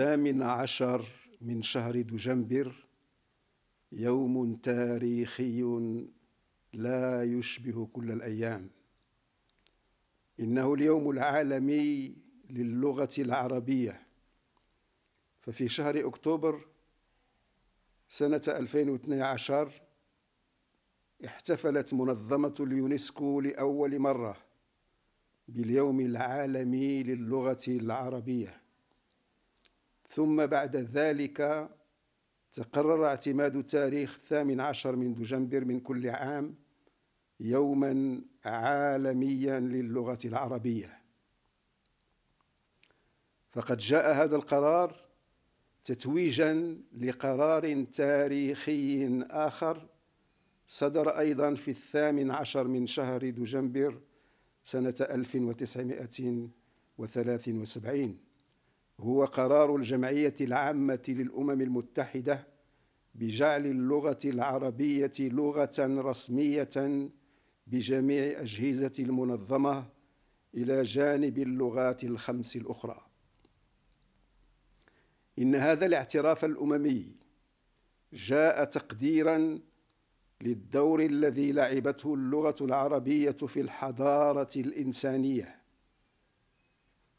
الثامن عشر من شهر دجنبر يوم تاريخي لا يشبه كل الأيام إنه اليوم العالمي للغة العربية ففي شهر أكتوبر سنة 2012 احتفلت منظمة اليونسكو لأول مرة باليوم العالمي للغة العربية ثم بعد ذلك تقرر اعتماد تاريخ الثامن عشر من دجنبر من كل عام يوما عالميا للغة العربية فقد جاء هذا القرار تتويجا لقرار تاريخي آخر صدر أيضا في الثامن عشر من شهر دجنبر سنة 1973 هو قرار الجمعية العامة للأمم المتحدة بجعل اللغة العربية لغة رسمية بجميع أجهزة المنظمة إلى جانب اللغات الخمس الأخرى. إن هذا الاعتراف الأممي جاء تقديرا للدور الذي لعبته اللغة العربية في الحضارة الإنسانية،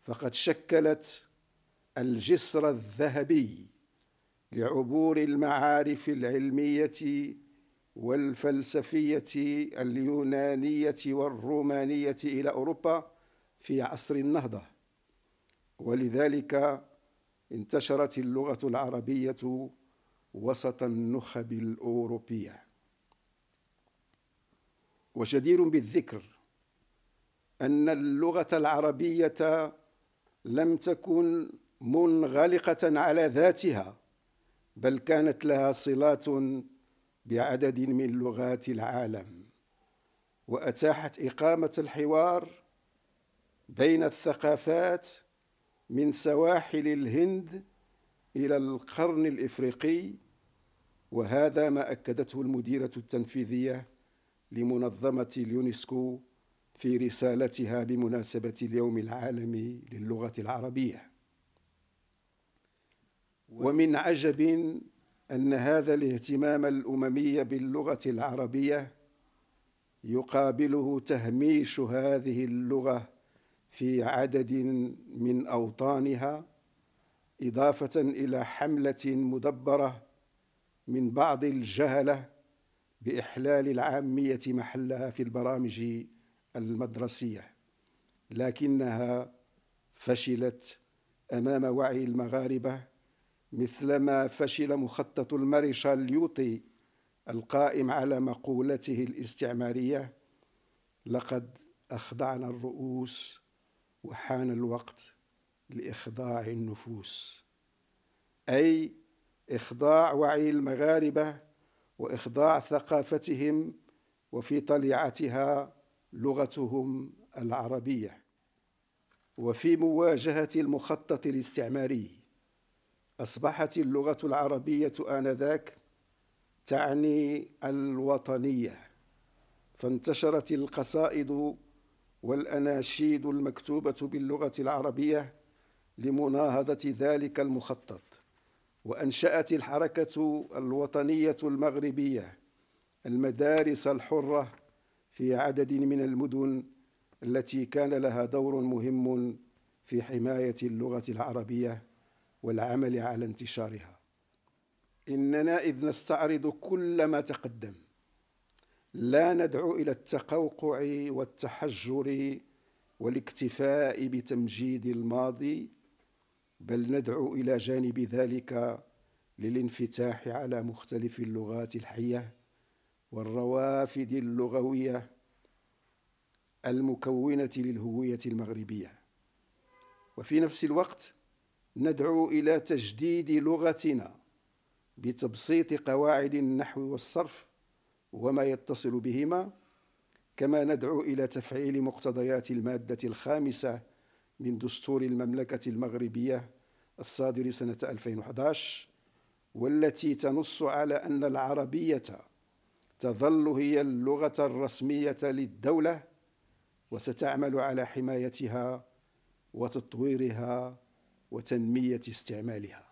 فقد شكلت الجسر الذهبي لعبور المعارف العلميه والفلسفيه اليونانيه والرومانيه الى اوروبا في عصر النهضه ولذلك انتشرت اللغه العربيه وسط النخب الاوروبيه وجدير بالذكر ان اللغه العربيه لم تكن منغلقة على ذاتها بل كانت لها صلات بعدد من لغات العالم وأتاحت إقامة الحوار بين الثقافات من سواحل الهند إلى القرن الإفريقي وهذا ما أكدته المديرة التنفيذية لمنظمة اليونسكو في رسالتها بمناسبة اليوم العالمي للغة العربية ومن عجب أن هذا الاهتمام الأممي باللغة العربية يقابله تهميش هذه اللغة في عدد من أوطانها إضافة إلى حملة مدبرة من بعض الجهلة بإحلال العامية محلها في البرامج المدرسية لكنها فشلت أمام وعي المغاربة مثلما فشل مخطط المارشال ليوطي القائم على مقولته الاستعمارية لقد أخضعنا الرؤوس وحان الوقت لإخضاع النفوس أي إخضاع وعي المغاربة وإخضاع ثقافتهم وفي طليعتها لغتهم العربية وفي مواجهة المخطط الاستعماري أصبحت اللغة العربية آنذاك تعني الوطنية فانتشرت القصائد والأناشيد المكتوبة باللغة العربية لمناهضة ذلك المخطط وأنشأت الحركة الوطنية المغربية المدارس الحرة في عدد من المدن التي كان لها دور مهم في حماية اللغة العربية والعمل على انتشارها اننا اذ نستعرض كل ما تقدم لا ندعو الى التقوقع والتحجر والاكتفاء بتمجيد الماضي بل ندعو الى جانب ذلك للانفتاح على مختلف اللغات الحيه والروافد اللغويه المكونه للهويه المغربيه وفي نفس الوقت ندعو الى تجديد لغتنا بتبسيط قواعد النحو والصرف وما يتصل بهما كما ندعو الى تفعيل مقتضيات الماده الخامسه من دستور المملكه المغربيه الصادر سنه 2011 والتي تنص على ان العربيه تظل هي اللغه الرسميه للدوله وستعمل على حمايتها وتطويرها وتنمية استعمالها